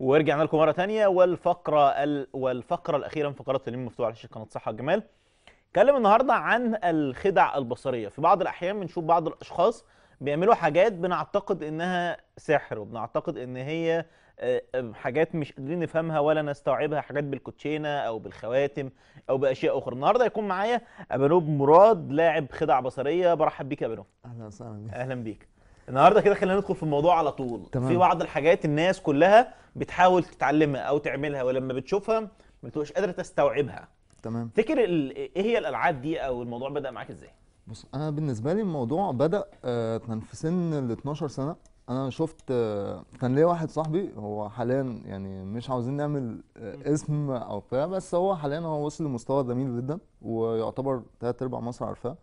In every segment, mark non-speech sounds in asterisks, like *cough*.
ورجعنا لكم مره ثانيه والفقره ال... والفقره الاخيره من فقرات تنميه مفتوح على شاشه قناه صحه الجمال اتكلم النهارده عن الخدع البصريه في بعض الاحيان بنشوف بعض الاشخاص بيعملوا حاجات بنعتقد انها سحر وبنعتقد ان هي آه، حاجات مش قادرين نفهمها ولا نستوعبها حاجات بالكوتشينه او بالخواتم او باشياء اخرى النهارده هيكون معايا ابانوب مراد لاعب خدع بصريه برحب بيك يا ابانوب اهلا وسهلا اهلا بيك النهارده كده خلينا ندخل في الموضوع على طول تمام. في بعض الحاجات الناس كلها بتحاول تتعلمها او تعملها ولما بتشوفها ما بتبقاش قادره تستوعبها تمام فكر إيه-, ايه هي الالعاب دي او الموضوع بدا معاك ازاي بص انا بالنسبه لي الموضوع بدا آه، كان في سن ال 12 سنه انا شفت آه، كان ليا واحد صاحبي هو حاليا يعني مش عاوزين نعمل آه، اسم او بتاع بس هو حاليا هو وصل لمستوى جميل جدا ويعتبر ثلاث ارباع مصر عارفاه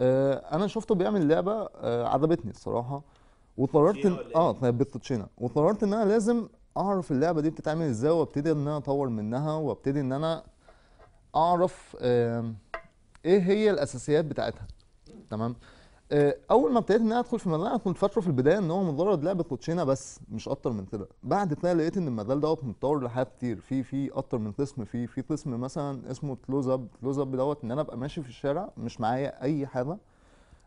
آه، انا شفته بيعمل لعبه آه، عجبتني الصراحه واضطررت إن... إيه؟ اه طيب، بالتوتشينا واضطررت ان انا لازم اعرف اللعبه دي بتتعمل ازاي وابتدي ان انا اطور منها وابتدي ان انا اعرف ايه هي الاساسيات بتاعتها تمام آه، اول ما ابتديت ان انا ادخل في المجال انا كنت فاكره في البدايه ان هو مجرد لعبه كوتشينه بس مش اكتر من كده بعد كده لقيت ان المجال دوت متطور لحاجات كتير في في اكتر من قسم في في قسم مثلا اسمه كلوز اب كلوز اب دوت ان انا ابقى ماشي في الشارع مش معايا اي حاجه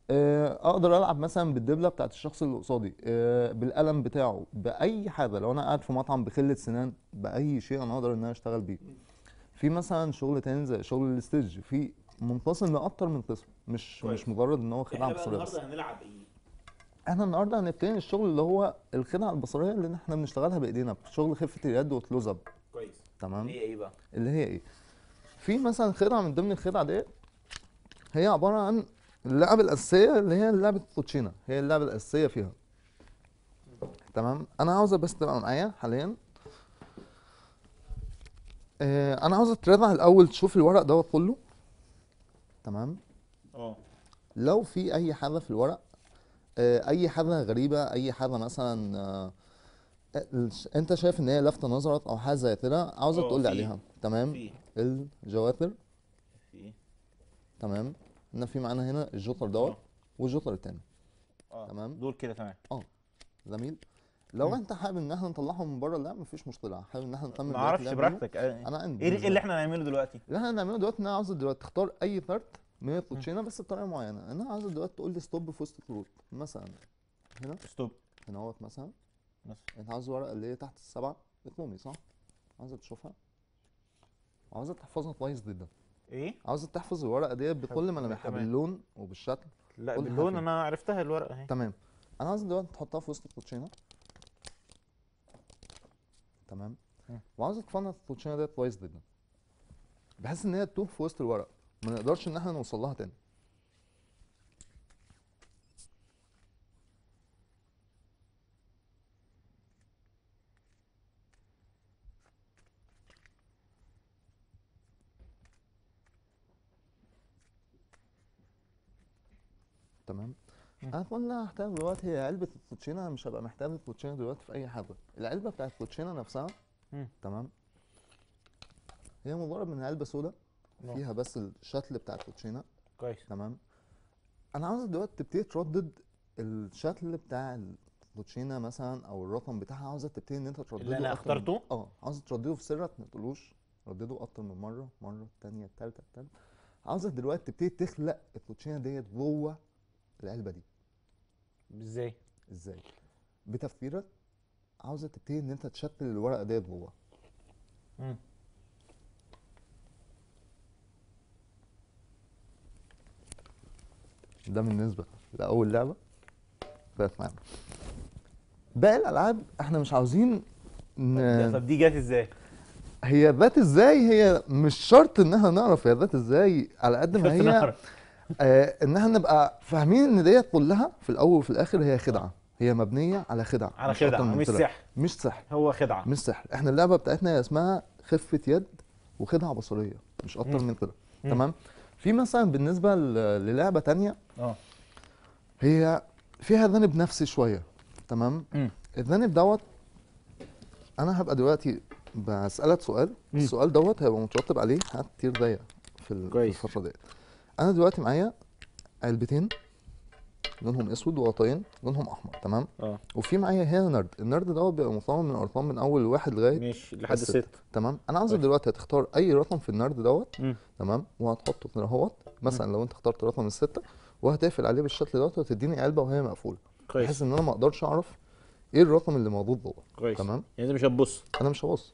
آه، اقدر العب مثلا بالدبله بتاعت الشخص اللي قصادي آه، بالقلم بتاعه باي حاجه لو انا قاعد في مطعم بخله سنان باي شيء انا اقدر ان انا اشتغل بيه في مثلا شغل تاني زي شغل الستيج في منتصر لاكثر من قسم مش كويس. مش مجرد ان هو خدعه بصريه بس النهارده هنلعب ايه؟ احنا النهارده هنبتدي الشغل اللي هو الخدعه البصريه اللي احنا بنشتغلها بايدينا شغل خفه اليد وكلوز اب كويس تمام اللي هي ايه بقى؟ اللي هي ايه؟ في مثلا خدعه من ضمن الخدع دي هي عباره عن اللعبه الاساسيه اللي هي لعبه الكوتشينا هي اللعبه الاساسيه فيها تمام انا عاوزه بس تبقى معايا حاليا آه انا عاوزه ترضع الاول تشوف الورق دوت كله تمام اه لو في اي حاجه في الورق آه، اي حاجه غريبه اي حاجه مثلا آه، آه، انت شايف ان هي لفت نظرك او حاجه زي كده عاوزك تقول لي عليها تمام الجواتر في تمام ان في معانا هنا الجوتر دوت والجوتر التاني اه تمام دول كده تمام اه جميل لو م. انت حابب ان احنا نطلعهم من بره اللعب مفيش مشكله حابب ان احنا نكمل ما اعرفش براحتك انا عندي ايه اللي إيه احنا نعمله دلوقتي اللي احنا نعمله دلوقتي ان انا عاوز دلوقتي تختار اي فرد من الكوتشينا بس بطريقه معينه انا عاوز دلوقتي تقول لي ستوب في وسط الكروت مثلا هنا ستوب هنا اهوت مثلا مثلا انت عاوز ورقه اللي هي تحت السبعه اتنومي صح؟ عاوز تشوفها عاوز تحفظها كويس جدا ايه؟ عاوز تحفظ الورقه ديت بكل ملامحها باللون وبالشكل لا باللون انا عرفتها الورقه اهي تمام انا عاوز دلوقتي تحطها في وسط الكوتشينه تمام وعاوز اتفنط الكوتشينه ديت كويس جدا بحيث ان هي تتوه في وسط الورق ما نقدرش ان احنا نوصل لها تاني تمام انا كل اللي هحتاجه دلوقتي هي علبه الكوتشينا مش هبقى محتاج الكوتشينا دلوقتي في اي حاجه العلبه بتاعه الكوتشينا نفسها تمام هي مجرد من علبه سودا فيها بس الشتل بتاع الكوتشينا كويس تمام انا عاوزك دلوقتي تبتدي تردد الشتل بتاع الكوتشينا مثلا او الرقم بتاعها عاوزك تبتدي ان انت تردده اللي انا اخترته اه عاوز تردده في سرك ما تقولوش ردده اكتر من مره مره الثانيه الثالثه الثالثه عاوزك دلوقتي تبتدي تخلق الكوتشينا ديت جوه العلبه دي ازاي ازاي بتفكيرك عاوزه تبتدي ان انت تشكل الورقه ديت جوه امم ده بالنسبه لاول لعبه بقت معانا باقي الالعاب احنا مش عاوزين ن... طب دي جت ازاي هي ذات ازاي هي مش شرط ان احنا نعرف هي ذات ازاي على قد ما هي نعرف. آه انها نبقى فاهمين ان ديت كلها في الاول وفي الاخر هي خدعه هي مبنيه على خدعه على خدعه مش سحر مش سحر هو خدعه مش سحر احنا اللعبه بتاعتنا اسمها خفه يد وخدعه بصريه مش اكتر من كده تمام في مثلا بالنسبه للعبه تانية اه هي فيها ذنب نفسي شويه تمام الذنب دوت انا هبقى دلوقتي بسالك سؤال السؤال دوت هيبقى مترتب عليه هات كتير ضيق في الفتره ديت انا دلوقتي معايا علبتين لونهم اسود وغطاين لونهم احمر تمام اه وفي معايا هنا نرد النرد دوت بيبقى مصمم من ارقام من اول واحد لغايه ماشي لحد ست تمام انا عايزك طيب. دلوقتي هتختار اي رقم في النرد دوت تمام وهتحطه هنا اهوت مثلا لو انت اخترت رقم السته وهتقفل عليه بالشكل دوت وتديني علبه وهي مقفوله كويس بحيث ان انا ما اقدرش اعرف ايه الرقم اللي موجود جوه كويس تمام يعني انت مش هتبص انا مش هبص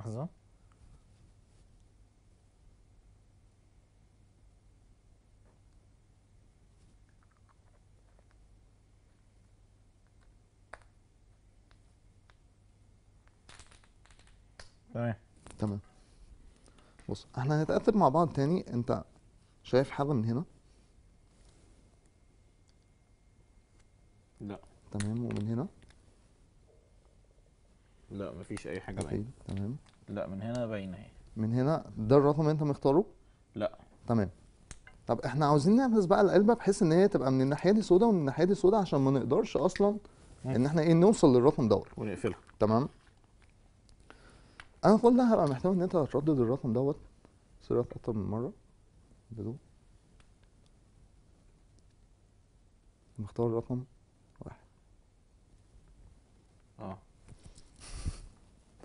لحظة تمام تمام بص احنا هنتقاتل مع بعض تاني انت شايف حاجة من هنا لا تمام ومن هنا لا مفيش اي حاجه باينه تمام لا من هنا باينه اهي من هنا ده الرقم انت مختاره لا تمام طب احنا عاوزين نعمل بقى العلبه بحيث ان هي تبقى من الناحيه دي سودا ومن الناحيه دي سودا عشان ما نقدرش اصلا ان احنا ايه نوصل للرقم دوت ونقفلها تمام انا قلنا هبقى محتاج ان انت هتردد الرقم دوت ثلاث اكتر من مره بدون مختار الرقم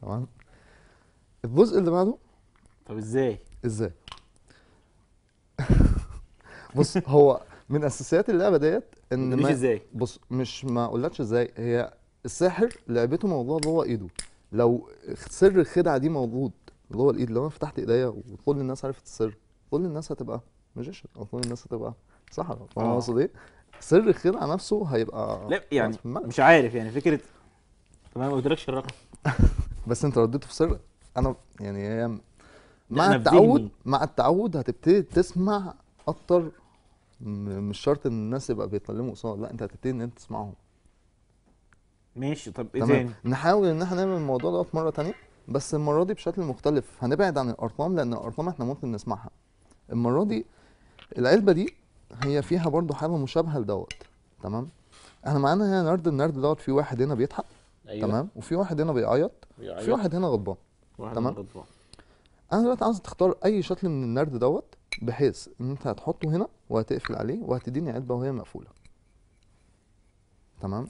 تمام الجزء اللي بعده طب ازاي ازاي *laughs* بص هو من اساسيات اللعبه ديت ان ما ازاي بص مش ما اقولكش ازاي هي الساحر لعبته موضوع اللي هو ايده لو سر الخدعه دي موجود اللي هو الايد لو انا فتحت ايديا وكل الناس عرفت السر كل الناس هتبقى ماجيشن او كل الناس هتبقى سحرة فاهم آه. قصدي ايه؟ سر الخدعه نفسه هيبقى لا يعني مش عارف يعني فكره طب انا ما قلتلكش الرقم *laughs* بس انت رديت في سر انا يعني هي مع التعود مع التعود هتبتدي تسمع اكتر مش شرط ان الناس يبقى بيتكلموا قصاد لا انت هتبتدي ان انت تسمعهم ماشي طب ايه تاني؟ نحاول ان احنا نعمل الموضوع ده مره تانية بس المره دي بشكل مختلف هنبعد عن الارقام لان الارقام احنا ممكن نسمعها المره دي العلبه دي هي فيها برضو حاجه مشابهه لدوت تمام احنا معانا هنا نرد النرد دوت في واحد هنا بيضحك أيوة. تمام وفي واحد هنا بيعيط وفي واحد هنا غضبان تمام غضبان انا دلوقتي عايز تختار اي شكل من النرد دوت بحيث ان انت هتحطه هنا وهتقفل عليه وهتديني علبه وهي مقفوله تمام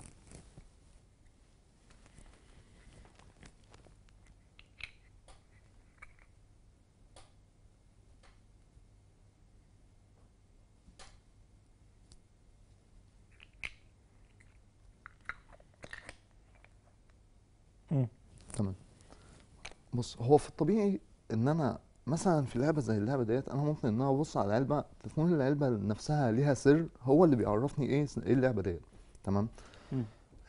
تمام بص هو في الطبيعي ان انا مثلا في لعبه زي اللعبه ديت انا ممكن ان انا ابص على العلبه تكون العلبه نفسها ليها سر هو اللي بيعرفني ايه ايه اللعبه ديت تمام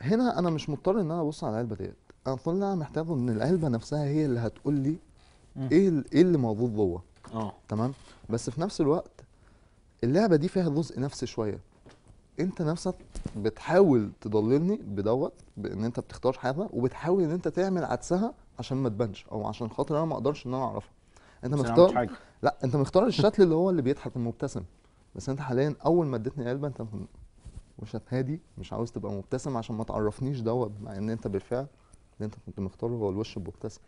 هنا انا مش مضطر ان انا ابص على العلبه ديت انا كل اللي انا محتاجه ان العلبه نفسها هي اللي هتقول لي ايه ايه اللي موجود جوه اه تمام بس في نفس الوقت اللعبه دي فيها جزء نفسي شويه انت نفسك بتحاول تضللني بدوت بان انت بتختار حاجه وبتحاول ان انت تعمل عدسها عشان ما تبانش او عشان خاطر انا ما اقدرش ان انا اعرفها انت مختار لا انت مختار الشكل اللي هو اللي بيضحك المبتسم بس انت حاليا اول ما اديتني قلبه انت مش هادي مش عاوز تبقى مبتسم عشان ما تعرفنيش دوت مع ان انت بالفعل اللي انت كنت مختاره هو الوش المبتسم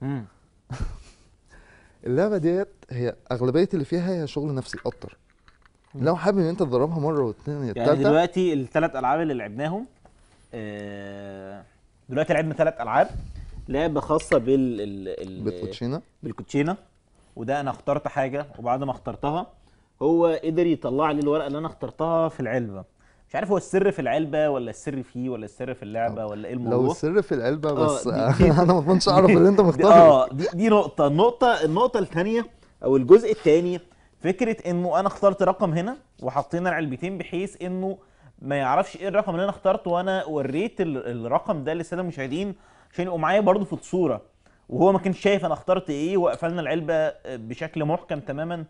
*laughs* اللعبه ديت هي اغلبيه اللي فيها هي شغل نفسي اكتر لو حابب ان انت تضربها مره واثنين يعني يعني دلوقتي الثلاث العاب اللي لعبناهم آه، دلوقتي لعبنا ثلاث العاب لعبه خاصه بال بالكوتشينه بالكوتشينه وده انا اخترت حاجه وبعد ما اخترتها هو قدر يطلع لي الورقه اللي انا اخترتها في العلبه مش عارف هو السر في العلبه ولا السر فيه ولا السر في اللعبه ولا ايه الموضوع لو السر في العلبه آه، بس *laughs* انا ما كنتش اعرف اللي انت *laughs* مختاره اه دي, دي نقطه النقطه النقطه الثانيه او الجزء الثاني فكره انه انا اخترت رقم هنا وحطينا العلبتين بحيث انه ما يعرفش ايه الرقم اللي انا اخترته وانا وريت الرقم ده للساده المشاهدين عشان يبقوا معايا برده في الصوره وهو ما كانش شايف انا اخترت ايه وقفلنا العلبه بشكل محكم تماما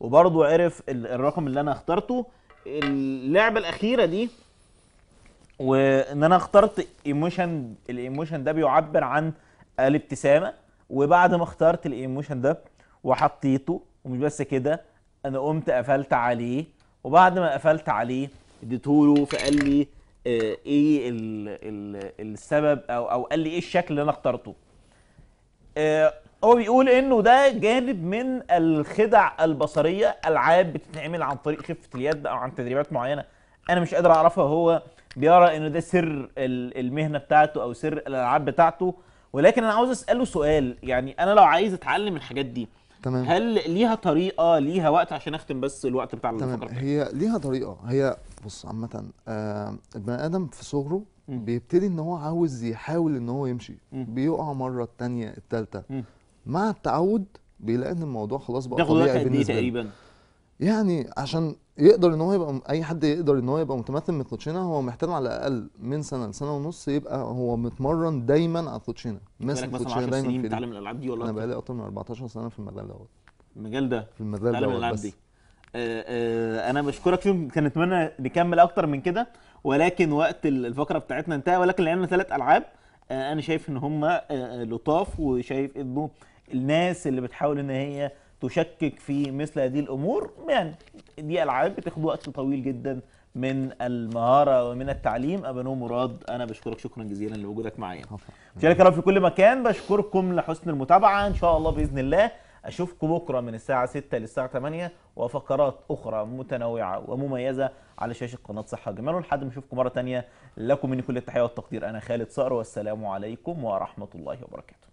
وبرضه عرف الرقم اللي انا اخترته اللعبه الاخيره دي وان انا اخترت ايموشن الايموشن ده بيعبر عن الابتسامه وبعد ما اخترت الايموشن ده وحطيته ومش بس كده انا قمت قفلت عليه وبعد ما قفلت عليه اديته له فقال لي آه، ايه الـ الـ السبب او او قال لي ايه الشكل اللي انا اخترته آه، هو بيقول انه ده جانب من الخدع البصريه العاب بتتعمل عن طريق خفه اليد او عن تدريبات معينه انا مش قادر اعرفها هو بيرى انه ده سر المهنه بتاعته او سر الالعاب بتاعته ولكن انا عاوز اساله سؤال يعني انا لو عايز اتعلم الحاجات دي تمام هل ليها طريقه ليها وقت عشان اختم بس الوقت بتاع تمام هي ليها طريقه هي بص عامه آه، البني ادم في صغره بيبتدي ان هو عاوز يحاول ان هو يمشي بيقع مره الثانيه الثالثه مع التعود بيلاقي ان الموضوع خلاص بقى طبيعي إيه بالنسبه له تقريبا يعني عشان يقدر ان هو يبقى اي حد يقدر ان هو يبقى متمثل من الكوتشينه هو محتاج على الاقل من سنه لسنه ونص يبقى هو متمرن دايما على الكوتشينه مثلا مثلا دايما في بتعلم الالعاب دي ولا انا بقالي اكتر من 14 سنه في المجال ده المجال ده في المجال ده الالعاب دي آه آه انا بشكرك فيهم كان اتمنى نكمل اكتر من كده ولكن وقت الفقره بتاعتنا انتهى ولكن لعبنا ثلاث العاب آه انا شايف ان هم آه، آه، لطاف وشايف انه الناس اللي بتحاول ان هي تشكك في مثل هذه الامور يعني دي العاب بتاخد وقت طويل جدا من المهاره ومن التعليم ابانو مراد انا بشكرك شكرا جزيلا لوجودك معايا مشاهدينا الكرام في كل مكان بشكركم لحسن المتابعه ان شاء الله باذن الله اشوفكم بكره من الساعه 6 للساعه 8 وفقرات اخرى متنوعه ومميزه على شاشه قناه صحه جمال لحد ما اشوفكم مره ثانيه لكم مني كل التحيه والتقدير انا خالد صقر والسلام عليكم ورحمه الله وبركاته